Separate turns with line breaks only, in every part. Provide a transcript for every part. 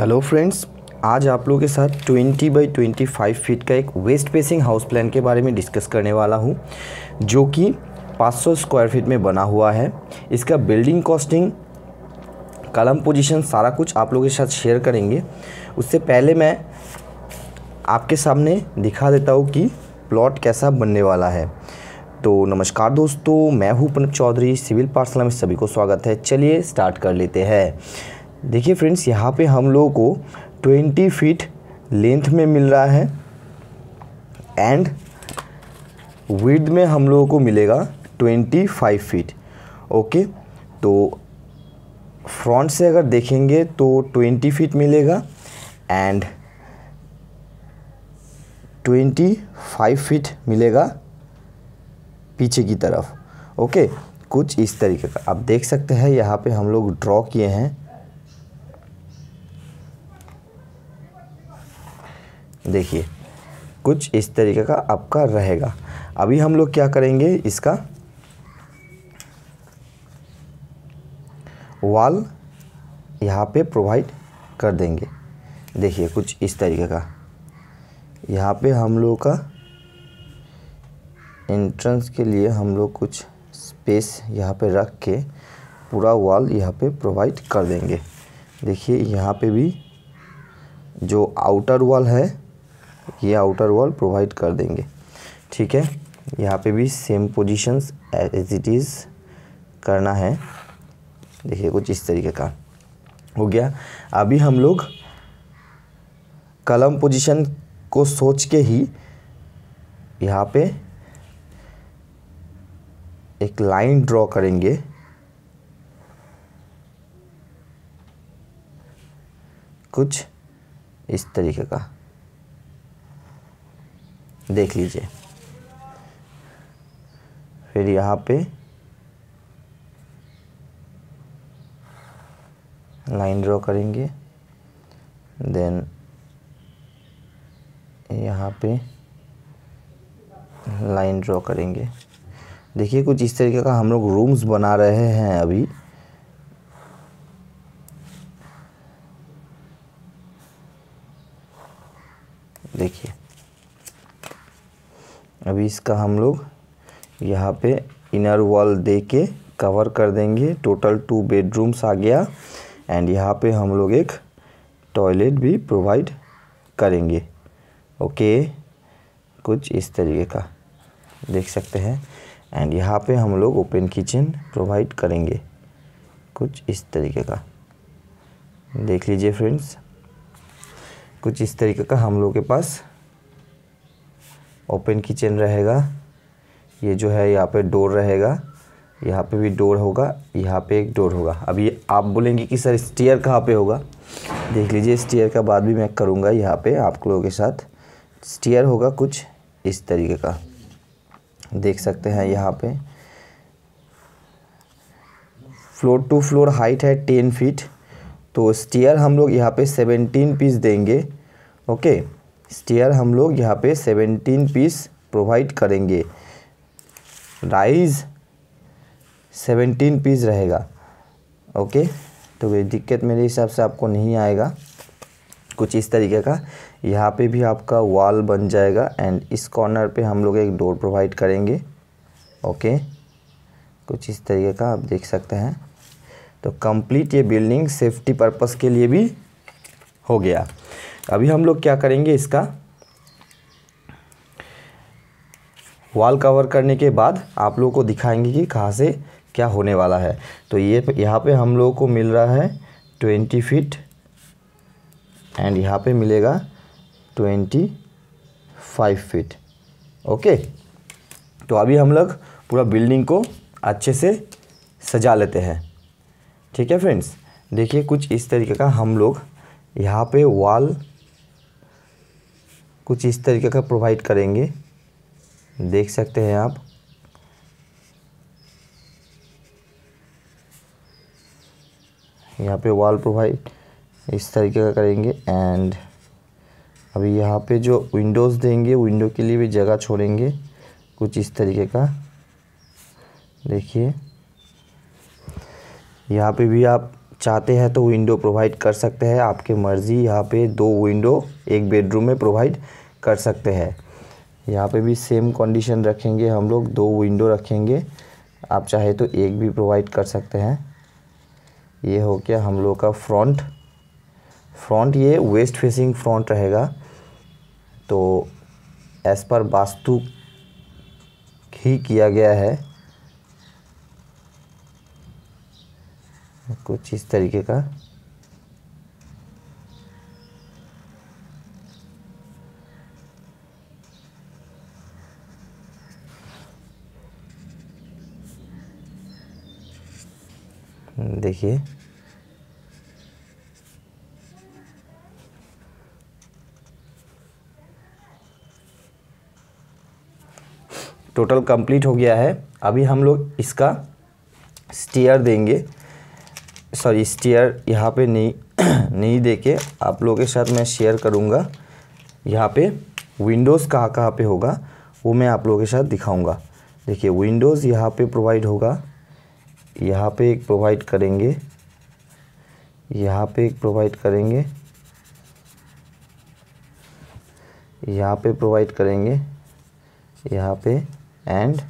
hello friends आज आप लोगों के साथ 20 बाई 25 फीट का एक वेस्ट पेसिंग हाउस प्लान के बारे में डिस्कस करने वाला हूं जो कि 500 स्क्वायर फीट में बना हुआ है इसका बिल्डिंग कॉस्टिंग कलम पोजीशन सारा कुछ आप लोगों के साथ शेयर करेंगे उससे पहले मैं आपके सामने दिखा देता हूँ कि प्लॉट कैसा बनने वाला है तो नमस्कार दोस्तों मैं हूँ प्रणब चौधरी सिविल पाठशाला में सभी को स्वागत है चलिए स्टार्ट कर लेते हैं देखिए फ्रेंड्स यहाँ पे हम लोगों को ट्वेंटी फीट लेंथ में मिल रहा है एंड विड में हम लोगों को मिलेगा ट्वेंटी फाइव फीट ओके तो फ्रंट से अगर देखेंगे तो ट्वेंटी फीट मिलेगा एंड ट्वेंटी फाइव फीट मिलेगा पीछे की तरफ ओके कुछ इस तरीके का आप देख सकते हैं यहाँ पे हम लोग ड्रॉ किए हैं देखिए कुछ इस तरीके का आपका रहेगा अभी हम लोग क्या करेंगे इसका वाल यहाँ पे प्रोवाइड कर देंगे देखिए कुछ इस तरीके का यहाँ पे हम लोग का एंट्रेंस के लिए हम लोग कुछ स्पेस यहाँ पे रख के पूरा वॉल यहाँ पे प्रोवाइड कर देंगे देखिए यहाँ पे भी जो आउटर वॉल है ये आउटर वॉल प्रोवाइड कर देंगे ठीक है यहाँ पे भी same positions as it is करना है देखिए कुछ इस तरीके का हो गया अभी हम लोग कलम पोजीशन को सोच के ही यहाँ पे एक लाइन ड्रॉ करेंगे कुछ इस तरीके का देख लीजिए फिर यहाँ पे लाइन ड्रॉ करेंगे देन यहाँ पे लाइन ड्रॉ करेंगे देखिए कुछ इस तरीके का हम लोग रूम्स बना रहे हैं अभी देखिए अभी इसका हम लोग यहाँ पे इनर वॉल दे के कवर कर देंगे टोटल टू बेडरूम्स आ गया एंड यहाँ पे हम लोग एक टॉयलेट भी प्रोवाइड करेंगे ओके कुछ इस तरीके का देख सकते हैं एंड यहाँ पे हम लोग ओपन किचन प्रोवाइड करेंगे कुछ इस तरीके का देख लीजिए फ्रेंड्स कुछ इस तरीके का हम लोग के पास ओपन किचन रहेगा ये जो है यहाँ पे डोर रहेगा यहाँ पे भी डोर होगा यहाँ पे एक डोर होगा अब ये आप बोलेंगे कि सर स्टेयर कहाँ पे होगा देख लीजिए स्टेयर का बाद भी मैं करूँगा यहाँ पे आप लोगों के साथ स्टेयर होगा कुछ इस तरीके का देख सकते हैं यहाँ पे फ्लोर टू फ्लोर हाइट है टेन फीट तो स्टेयर हम लोग यहाँ पे सेवेंटीन पीस देंगे ओके स्टेयर हम लोग यहाँ पे सेवेंटीन पीस प्रोवाइड करेंगे राइज सेवेंटीन पीस रहेगा ओके तो कोई दिक्कत मेरे हिसाब से आपको नहीं आएगा कुछ इस तरीके का यहाँ पे भी आपका वॉल बन जाएगा एंड इस कॉर्नर पे हम लोग एक डोर प्रोवाइड करेंगे ओके कुछ इस तरीके का आप देख सकते हैं तो कंप्लीट ये बिल्डिंग सेफ्टी पर्पस के लिए भी हो गया अभी हम लोग क्या करेंगे इसका वॉल कवर करने के बाद आप लोगों को दिखाएंगे कि कहाँ से क्या होने वाला है तो ये यहाँ पे हम लोगों को मिल रहा है ट्वेंटी फीट एंड यहाँ पे मिलेगा ट्वेंटी फाइव फीट ओके तो अभी हम लोग पूरा बिल्डिंग को अच्छे से सजा लेते हैं ठीक है फ्रेंड्स देखिए कुछ इस तरीके का हम लोग यहाँ पे वॉल कुछ इस तरीके का प्रोवाइड करेंगे देख सकते हैं आप यहाँ पे वॉल प्रोवाइड इस तरीके का करेंगे एंड अभी यहाँ पे जो विंडोज़ देंगे विंडो के लिए भी जगह छोड़ेंगे कुछ इस तरीके का देखिए यहाँ पे भी आप चाहते हैं तो विंडो प्रोवाइड कर सकते हैं आपके मर्ज़ी यहाँ पे दो विंडो एक बेडरूम में प्रोवाइड कर सकते हैं यहाँ पे भी सेम कंडीशन रखेंगे हम लोग दो विंडो रखेंगे आप चाहे तो एक भी प्रोवाइड कर सकते हैं ये हो गया हम लोग का फ्रंट फ्रंट ये वेस्ट फेसिंग फ्रंट रहेगा तो एज़ पर वास्तु ही किया गया है कुछ इस तरीके का देखिए टोटल कंप्लीट हो गया है अभी हम लोग इसका स्टीयर देंगे सॉरी स्टेयर यहाँ पे नहीं नहीं देखे आप लोगों के साथ मैं शेयर करूँगा यहाँ पे विंडोज़ कहाँ कहाँ पे होगा वो मैं आप लोगों के साथ दिखाऊँगा देखिए विंडोज़ यहाँ पे प्रोवाइड होगा यहाँ पे एक प्रोवाइड करेंगे यहाँ पे एक प्रोवाइड करेंगे यहाँ पे प्रोवाइड करेंगे यहाँ पे एंड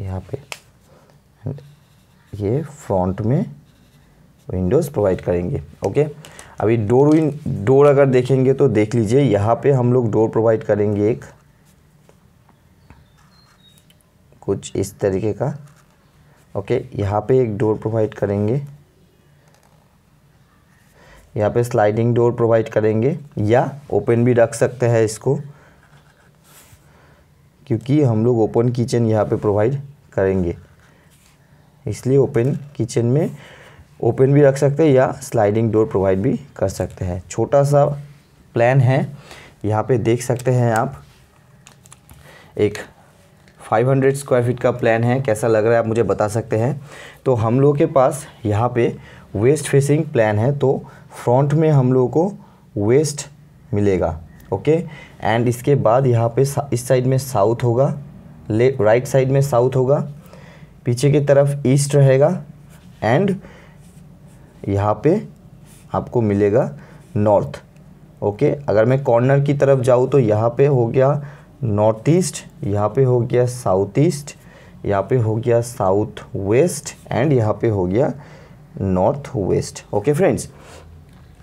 यहाँ पे ये फ्रंट में विंडोज़ प्रोवाइड करेंगे ओके अभी डोर विन डोर अगर देखेंगे तो देख लीजिए यहाँ पे हम लोग डोर प्रोवाइड करेंगे एक कुछ इस तरीके का ओके यहाँ पे एक डोर प्रोवाइड करेंगे यहाँ पे स्लाइडिंग डोर प्रोवाइड करेंगे या ओपन भी रख सकते हैं इसको क्योंकि हम लोग ओपन किचन यहाँ पे प्रोवाइड करेंगे इसलिए ओपन किचन में ओपन भी रख सकते हैं या स्लाइडिंग डोर प्रोवाइड भी कर सकते हैं छोटा सा प्लान है यहाँ पे देख सकते हैं आप एक 500 स्क्वायर फीट का प्लान है कैसा लग रहा है आप मुझे बता सकते हैं तो हम लोग के पास यहाँ पे वेस्ट फेसिंग प्लान है तो फ्रंट में हम लोगों को वेस्ट मिलेगा ओके एंड इसके बाद यहाँ पे इस साइड में साउथ होगा ले राइट साइड में साउथ होगा पीछे की तरफ ईस्ट रहेगा एंड यहाँ पे आपको मिलेगा नॉर्थ ओके अगर मैं कॉर्नर की तरफ जाऊँ तो यहाँ पे हो गया नॉर्थ ईस्ट यहाँ पे हो गया साउथ ईस्ट यहाँ पे हो गया साउथ वेस्ट एंड यहाँ पे हो गया नॉर्थ वेस्ट ओके फ्रेंड्स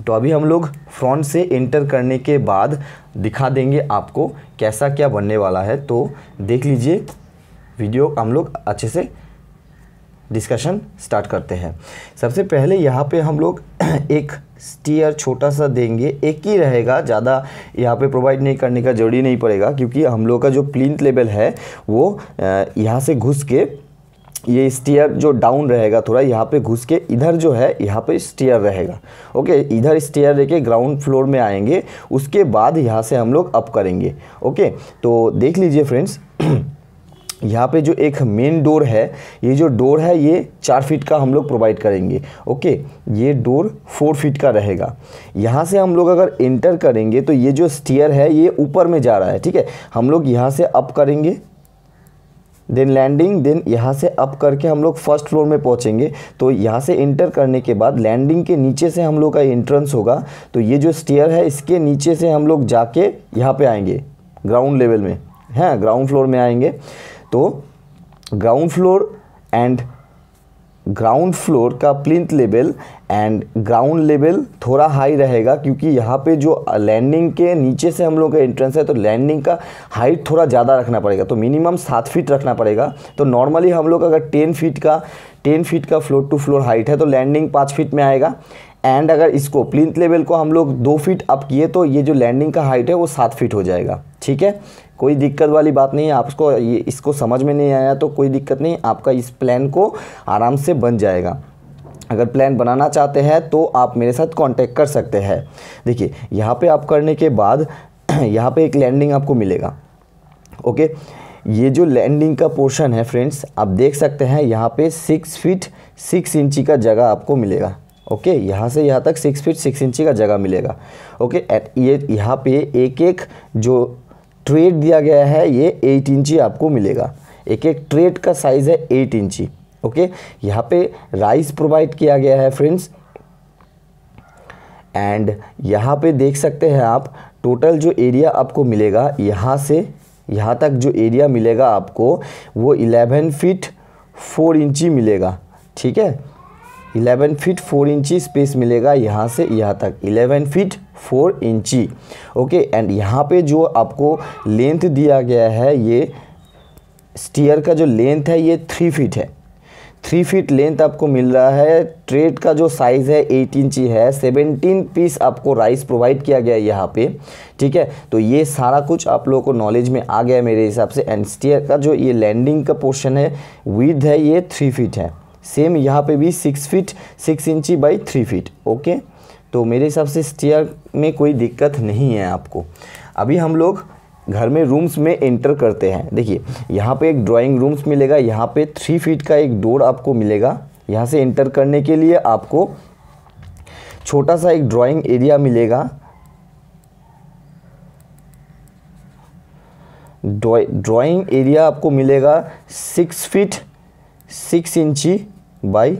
तो अभी हम लोग फ्रंट से इंटर करने के बाद दिखा देंगे आपको कैसा क्या बनने वाला है तो देख लीजिए वीडियो हम लोग अच्छे से डिस्कशन स्टार्ट करते हैं सबसे पहले यहाँ पे हम लोग एक स्टीयर छोटा सा देंगे एक ही रहेगा ज़्यादा यहाँ पे प्रोवाइड नहीं करने का जरूरी नहीं पड़ेगा क्योंकि हम लोग का जो प्लिंथ लेवल है वो यहाँ से घुस के ये स्टीयर जो डाउन रहेगा थोड़ा यहाँ पे घुस के इधर जो है यहाँ पे स्टीयर रहेगा ओके इधर स्टीयर लेके ग्राउंड फ्लोर में आएंगे उसके बाद यहाँ से हम लोग अप करेंगे ओके तो देख लीजिए फ्रेंड्स यहाँ पे जो एक मेन डोर है ये जो डोर है ये चार फीट का हम लोग प्रोवाइड करेंगे ओके ये डोर फोर फीट का रहेगा यहाँ से हम लोग अगर एंटर करेंगे तो ये जो स्टीयर है ये ऊपर में जा रहा है ठीक है हम लोग यहाँ से अप करेंगे देन लैंडिंग देन यहाँ से अप करके हम लोग फर्स्ट फ्लोर में पहुँचेंगे तो यहाँ से इंटर करने के बाद लैंडिंग के नीचे से हम लोग का एंट्रेंस होगा तो ये जो स्टेयर है इसके नीचे से हम लोग जाके यहाँ पे आएंगे ग्राउंड लेवल में हैं ग्राउंड फ्लोर में आएंगे तो ground floor and ground floor का plinth level and ground level थोड़ा हाई रहेगा क्योंकि यहाँ पे जो लैंडिंग के नीचे से हम लोग का एंट्रेंस है तो लैंडिंग का हाइट थोड़ा ज़्यादा रखना पड़ेगा तो मिनिमम सात फीट रखना पड़ेगा तो नॉर्मली हम लोग अगर टेन फीट का टेन फीट का फ्लोर टू फ्लोर हाइट है तो लैंडिंग पाँच फीट में आएगा एंड अगर इसको प्लिंथ लेवल को हम लोग दो फीट अप किए तो ये जो लैंडिंग का हाइट है वो सात फीट हो जाएगा ठीक है कोई दिक्कत वाली बात नहीं है आपको ये इसको समझ में नहीं आया तो कोई दिक्कत नहीं आपका इस प्लान को आराम से बन जाएगा अगर प्लान बनाना चाहते हैं तो आप मेरे साथ कांटेक्ट कर सकते हैं देखिए यहाँ पे आप करने के बाद यहाँ पे एक लैंडिंग आपको मिलेगा ओके ये जो लैंडिंग का पोर्शन है फ्रेंड्स आप देख सकते हैं यहाँ पे सिक्स फीट सिक्स इंची का जगह आपको मिलेगा ओके okay, यहाँ से यहाँ तक सिक्स फीट सिक्स इंची का जगह मिलेगा ओके okay, ये यहाँ पे एक एक जो ट्रेड दिया गया है ये एट इंची आपको मिलेगा एक एक ट्रेड का साइज़ है एट इंची ओके यहाँ पे राइस प्रोवाइड किया गया है फ्रेंड्स एंड यहाँ पे देख सकते हैं आप टोटल जो एरिया आपको मिलेगा यहाँ से यहाँ तक जो एरिया मिलेगा आपको वो इलेवन फीट फोर इंची मिलेगा ठीक है eleven feet four inch space मिलेगा यहाँ से यहाँ तक eleven feet four inch okay and यहाँ पे जो आपको लेंथ दिया गया है ये स्टीयर का जो लेंथ है ये थ्री फीट है थ्री फीट लेंथ आपको मिल रहा है ट्रेड का जो साइज़ है एट इंची है सेवेंटीन पीस आपको राइस प्रोवाइड किया गया है यहाँ पे ठीक है तो ये सारा कुछ आप लोगों को नॉलेज में आ गया मेरे हिसाब से एंड स्टीयर का जो ये लैंडिंग का पोर्शन है विथ है ये थ्री फीट है सेम यहाँ पे भी six feet six inch by three feet okay तो मेरे हिसाब से स्टेयर में कोई दिक्कत नहीं है आपको अभी हम लोग घर में रूम्स में एंटर करते हैं देखिए यहाँ पे एक ड्राइंग रूम्स मिलेगा यहाँ पे थ्री फीट का एक डोर आपको मिलेगा यहाँ से एंटर करने के लिए आपको छोटा सा एक ड्राइंग एरिया मिलेगा ड्राइंग एरिया आपको मिलेगा six feet six inch by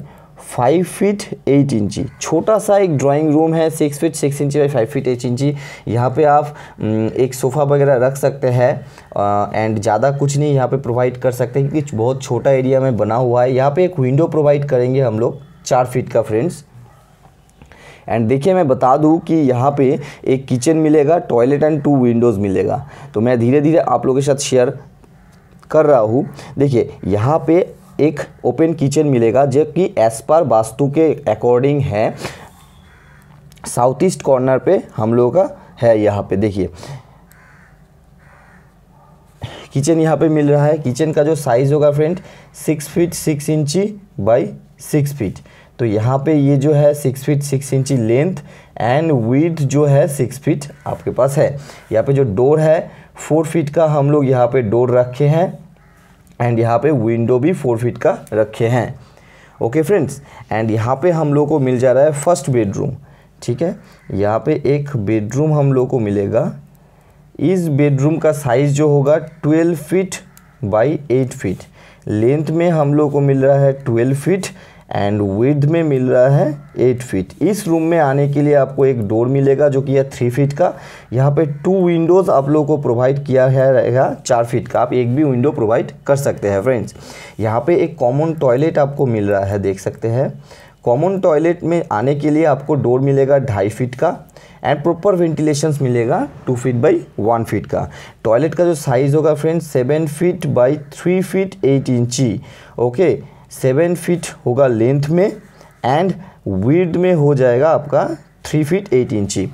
five feet eight inch छोटा सा एक ड्राइंग रूम है six feet six inch by five feet eight inch यहाँ पे आप हम्म, एक सोफ़ा वगैरह रख सकते हैं एंड ज़्यादा कुछ नहीं यहाँ पे प्रोवाइड कर सकते हैं क्योंकि बहुत छोटा एरिया में बना हुआ है यहाँ पे एक विंडो प्रोवाइड करेंगे हम लोग चार फीट का फ्रेंड्स एंड देखिए मैं बता दूं कि यहाँ पे एक किचन मिलेगा टॉयलेट एंड टू विंडोज़ मिलेगा तो मैं धीरे धीरे आप लोगों के साथ शेयर कर रहा हूँ देखिए यहाँ पे एक ओपन किचन मिलेगा जो कि पर वास्तु के अकॉर्डिंग है साउथ ईस्ट कॉर्नर पे हम लोगों का है यहाँ पे देखिए किचन यहाँ पे मिल रहा है किचन का जो साइज़ होगा friend six feet six inch by six feet तो यहाँ पे ये जो है six feet six inch length and width जो है सिक्स फीट आपके पास है यहाँ पे जो डोर है फोर फीट का हम लोग यहाँ पे डोर रखे हैं एंड यहाँ पे विंडो भी फोर फीट का रखे हैं ओके फ्रेंड्स एंड यहाँ पे हम लोग को मिल जा रहा है फर्स्ट बेडरूम ठीक है यहाँ पे एक बेडरूम हम लोग को मिलेगा इस बेडरूम का साइज़ जो होगा twelve feet by eight feet length में हम लोग को मिल रहा है ट्वेल्व फीट एंड विद में मिल रहा है एट फीट इस रूम में आने के लिए आपको एक डोर मिलेगा जो कि है थ्री फीट का यहाँ पे टू विंडोज़ आप लोगों को प्रोवाइड किया है रहेगा चार फीट का आप एक भी विंडो प्रोवाइड कर सकते हैं फ्रेंड्स यहाँ पे एक कॉमन टॉयलेट आपको मिल रहा है देख सकते हैं कॉमन टॉयलेट में आने के लिए आपको डोर मिलेगा ढाई फीट का एंड प्रॉपर वेंटिलेशन मिलेगा two feet by one feet का टॉयलेट का जो साइज़ होगा friends seven feet by three feet eight inch okay seven feet होगा लेंथ में एंड विड में हो जाएगा आपका three feet eight inch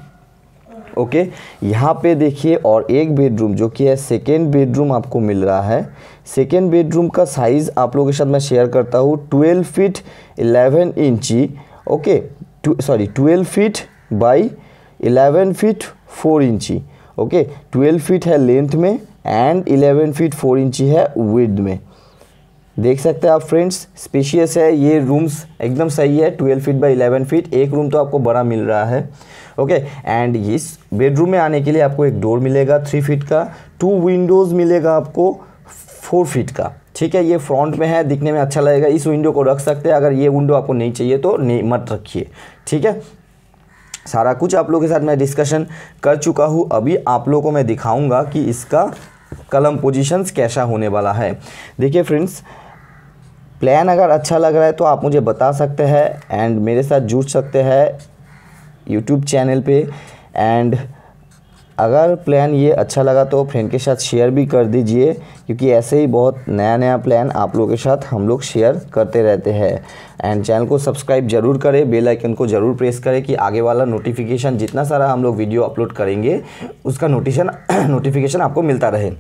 okay okay, यहाँ पे देखिए और एक बेडरूम जो कि है सेकेंड बेडरूम आपको मिल रहा है सेकेंड बेडरूम का साइज़ आप लोगों के साथ मैं शेयर करता हूँ twelve feet eleven inch okay sorry twelve feet by eleven feet four inch okay twelve feet है लेंथ में and eleven feet four inch है विद में देख सकते हैं आप फ्रेंड्स स्पेशियस है ये रूम्स एकदम सही है twelve feet by eleven feet एक रूम तो आपको बड़ा मिल रहा है ओके एंड इस बेडरूम में आने के लिए आपको एक डोर मिलेगा थ्री फीट का टू विंडोज़ मिलेगा आपको फोर फीट का ठीक है ये फ्रंट में है दिखने में अच्छा लगेगा इस विंडो को रख सकते हैं अगर ये विंडो आपको नहीं चाहिए तो नहीं मत रखिए ठीक है सारा कुछ आप लोगों के साथ मैं डिस्कशन कर चुका हूँ अभी आप लोगों को मैं दिखाऊंगा कि इसका कलम पोजीशंस कैसा होने वाला है देखिए फ्रेंड्स प्लान अगर अच्छा लग रहा है तो आप मुझे बता सकते हैं एंड मेरे साथ जुड़ सकते हैं यूट्यूब चैनल पे एंड अगर प्लान ये अच्छा लगा तो फ्रेंड के साथ शेयर भी कर दीजिए क्योंकि ऐसे ही बहुत नया नया प्लान आप लोगों के साथ हम लोग शेयर करते रहते हैं एंड चैनल को सब्सक्राइब जरूर करें बेल आइकन को ज़रूर प्रेस करें कि आगे वाला नोटिफिकेशन जितना सारा हम लोग वीडियो अपलोड करेंगे उसका नोटिशन नोटिफिकेशन आपको मिलता रहे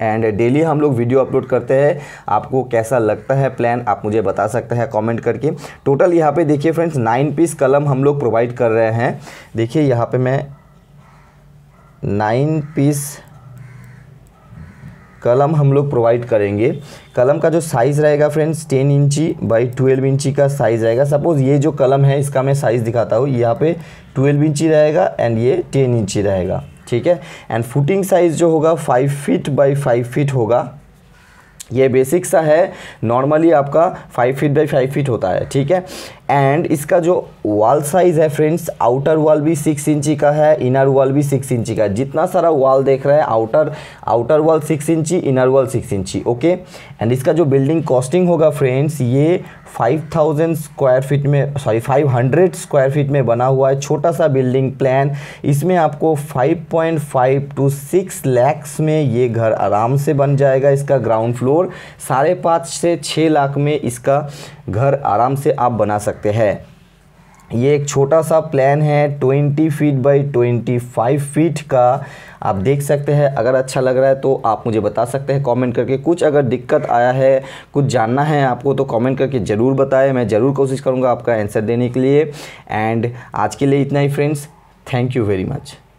एंड डेली हम लोग वीडियो अपलोड करते हैं आपको कैसा लगता है प्लान आप मुझे बता सकते हैं कमेंट करके टोटल यहाँ पे देखिए फ्रेंड्स नाइन पीस कलम हम लोग प्रोवाइड कर रहे हैं देखिए यहाँ पे मैं नाइन पीस कलम हम लोग प्रोवाइड करेंगे कलम का जो साइज़ रहेगा friends ten inch by twelve inch का साइज़ रहेगा सपोज़ ये जो कलम है इसका मैं साइज़ दिखाता हूँ यहाँ पे ट्वेल्व इंची रहेगा एंड ये टेन इंची रहेगा ठीक है एंड फुटिंग साइज़ जो होगा five feet by five feet होगा ये बेसिक सा है नॉर्मली आपका five feet by five feet होता है ठीक है एंड इसका जो वॉल साइज है फ्रेंड्स आउटर वॉल भी सिक्स इंची का है इनर वॉल भी सिक्स इंची का जितना सारा वॉल देख रहा है आउटर आउटर वॉल सिक्स इंची इनर वॉल सिक्स इंची ओके एंड इसका जो बिल्डिंग कॉस्टिंग होगा फ्रेंड्स ये फाइव थाउजेंड स्क्वायर फीट में sorry five hundred square feet में बना हुआ है छोटा सा बिल्डिंग प्लान इसमें आपको five point five two six lakhs में ये घर आराम से बन जाएगा इसका ग्राउंड फ्लोर साढ़े पाँच से छः लाख में इसका घर आराम से आप बना सकते हैं ये एक छोटा सा प्लान है 20 फीट बाई 25 फीट का आप देख सकते हैं अगर अच्छा लग रहा है तो आप मुझे बता सकते हैं कमेंट करके कुछ अगर दिक्कत आया है कुछ जानना है आपको तो कमेंट करके ज़रूर बताएं मैं ज़रूर कोशिश करूँगा आपका आंसर देने के लिए एंड आज के लिए इतना ही friends thank you very much